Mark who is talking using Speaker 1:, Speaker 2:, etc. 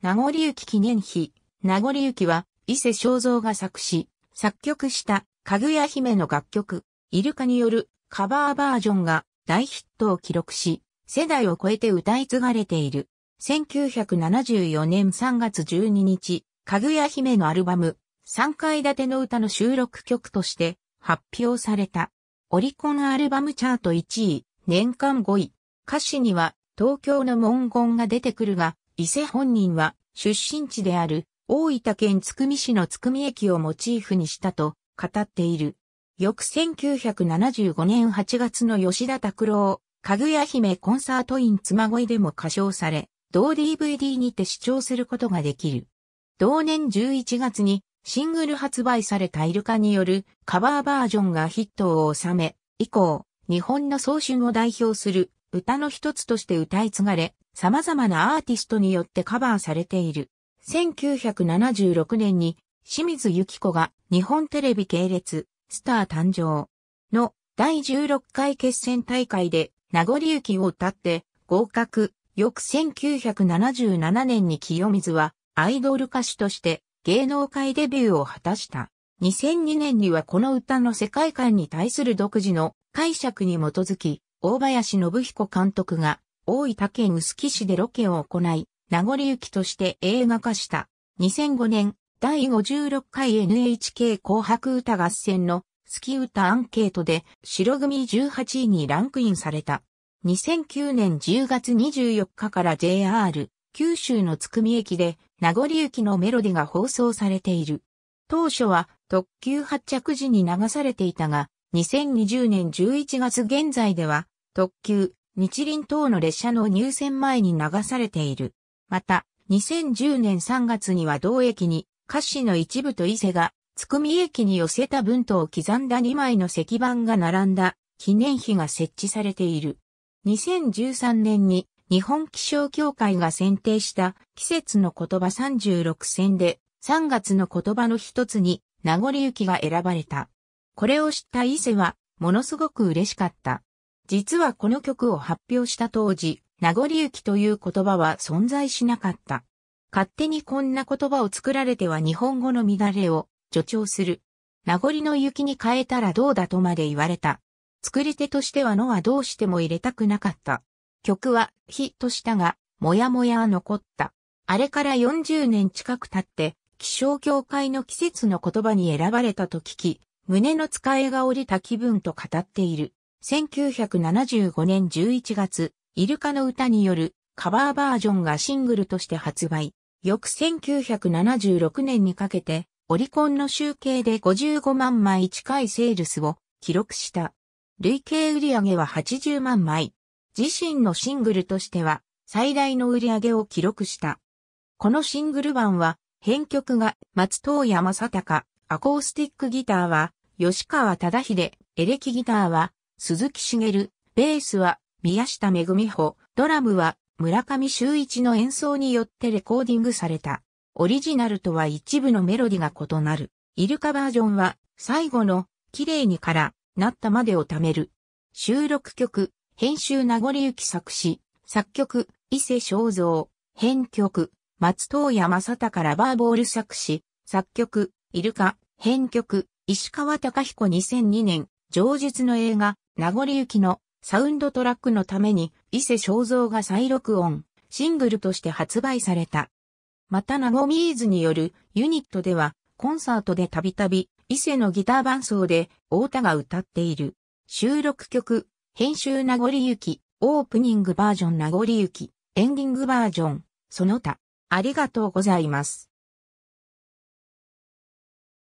Speaker 1: 名残雪記念碑。名残雪は、伊勢正蔵が作詞、作曲した、かぐや姫の楽曲、イルカによるカバーバージョンが大ヒットを記録し、世代を超えて歌い継がれている。1974年3月12日、かぐや姫のアルバム、3階建ての歌の収録曲として発表された。オリコンアルバムチャート1位、年間5位。歌詞には東京の文言が出てくるが、伊勢本人は出身地である大分県津久見市の津久見駅をモチーフにしたと語っている。翌1975年8月の吉田拓郎、かぐや姫コンサートイン妻恋でも歌唱され、同 DVD にて視聴することができる。同年11月にシングル発売されたイルカによるカバーバージョンがヒットを収め、以降、日本の早春を代表する歌の一つとして歌い継がれ、様々なアーティストによってカバーされている。1976年に清水由紀子が日本テレビ系列スター誕生の第16回決戦大会で名残きを歌って合格。翌1977年に清水はアイドル歌手として芸能界デビューを果たした。2002年にはこの歌の世界観に対する独自の解釈に基づき大林信彦監督が大分県臼杵市でロケを行い、名残雪として映画化した。2005年、第56回 NHK 紅白歌合戦の好き歌アンケートで白組18位にランクインされた。2009年10月24日から JR 九州のつくみ駅で名残雪のメロディが放送されている。当初は特急発着時に流されていたが、2020年11月現在では特急、日輪等の列車の入線前に流されている。また、2010年3月には同駅に、歌詞の一部と伊勢が、つくみ駅に寄せた文とを刻んだ2枚の石板が並んだ記念碑が設置されている。2013年に日本気象協会が選定した季節の言葉36選で3月の言葉の一つに名残雪が選ばれた。これを知った伊勢はものすごく嬉しかった。実はこの曲を発表した当時、名残雪という言葉は存在しなかった。勝手にこんな言葉を作られては日本語の乱れを助長する。名残の雪に変えたらどうだとまで言われた。作り手としてはのはどうしても入れたくなかった。曲はヒットしたが、もやもやは残った。あれから40年近く経って、気象協会の季節の言葉に選ばれたと聞き、胸の使いが降りた気分と語っている。1975年11月、イルカの歌によるカバーバージョンがシングルとして発売。翌1976年にかけて、オリコンの集計で55万枚近いセールスを記録した。累計売上は80万枚。自身のシングルとしては最大の売上を記録した。このシングル版は編曲が松藤山正隆、アコースティックギターは吉川忠秀、エレキギターは鈴木茂、ベースは宮下めぐみ穂、ドラムは村上修一の演奏によってレコーディングされた。オリジナルとは一部のメロディが異なる。イルカバージョンは最後の綺麗にからなったまでを貯める。収録曲、編集名残き作詞、作曲、伊勢正蔵、編曲、松任山正隆ラバーボール作詞、作曲、イルカ、編曲、石川隆彦2002年、上述の映画、名残きのサウンドトラックのために伊勢正造が再録音、シングルとして発売された。また名護ミーズによるユニットではコンサートでたびたび伊勢のギター伴奏で大田が歌っている収録曲編集名残雪オープニングバージョン名残雪エンディングバージョンその他ありがとうございます。